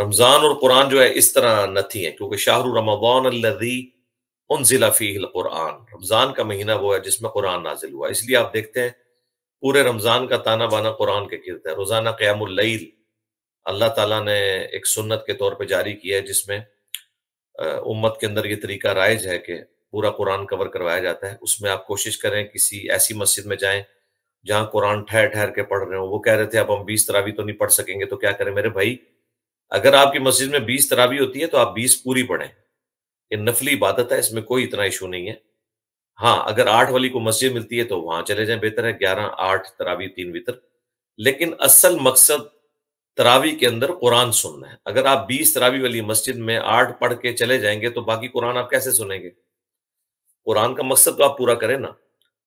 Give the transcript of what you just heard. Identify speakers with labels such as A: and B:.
A: रमजान और कुरान जो है इस तरह नथी है क्योंकि शाहरु रमदान अल्लदी उन जिला फ़ील कुरान रमज़ान का महीना वो है जिसमें कुरान नाजिल हुआ इसलिए आप देखते हैं पूरे रमज़ान का ताना बाना कुरान के गिरता है रोज़ाना क़्यामुल्लैल अल्लाह ताला ने एक सुन्नत के तौर पर जारी किया है जिसमें उम्मत के अंदर ये तरीका राइज है कि पूरा कुरान कवर करवाया जाता है उसमें आप कोशिश करें किसी ऐसी मस्जिद में जाएं जहां कुरान ठहर ठहर के पढ़ रहे हो वो कह रहे थे अब हम बीस तरावी तो नहीं पढ़ सकेंगे तो क्या करें मेरे भाई अगर आपकी मस्जिद में बीस तरावी होती है तो आप बीस पूरी पढ़ें ये नफली इबादत है इसमें कोई इतना इशू नहीं है हाँ अगर आठ वाली को मस्जिद मिलती है तो वहां चले जाएं बेहतर है ग्यारह आठ तरावी तीन वितर लेकिन असल मकसद तरावी के अंदर कुरान सुनना है अगर आप बीस तरावी वाली मस्जिद में आठ पढ़ के चले जाएंगे तो बाकी कुरान आप कैसे सुनेंगे कुरान का मकसद तो आप पूरा करें ना